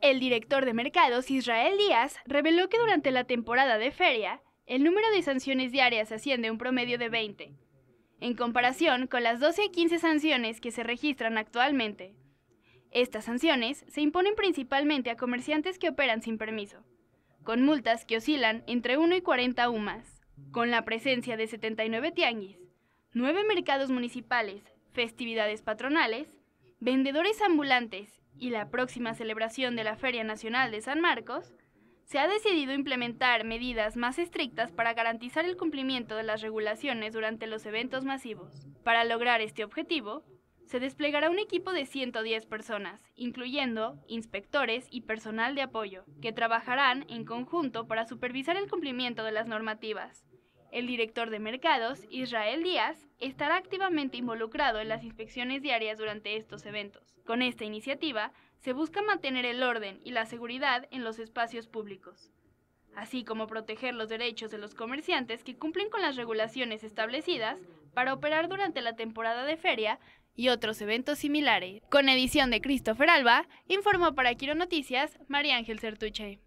El director de mercados Israel Díaz reveló que durante la temporada de feria, el número de sanciones diarias asciende a un promedio de 20, en comparación con las 12 a 15 sanciones que se registran actualmente. Estas sanciones se imponen principalmente a comerciantes que operan sin permiso, con multas que oscilan entre 1 y 40 UMAS, con la presencia de 79 tianguis, 9 mercados municipales, festividades patronales, vendedores ambulantes y la próxima celebración de la Feria Nacional de San Marcos, se ha decidido implementar medidas más estrictas para garantizar el cumplimiento de las regulaciones durante los eventos masivos. Para lograr este objetivo, se desplegará un equipo de 110 personas, incluyendo inspectores y personal de apoyo, que trabajarán en conjunto para supervisar el cumplimiento de las normativas, el director de mercados, Israel Díaz, estará activamente involucrado en las inspecciones diarias durante estos eventos. Con esta iniciativa, se busca mantener el orden y la seguridad en los espacios públicos, así como proteger los derechos de los comerciantes que cumplen con las regulaciones establecidas para operar durante la temporada de feria y otros eventos similares. Con edición de Christopher Alba, informó para Quiro Noticias María Ángel Certuche.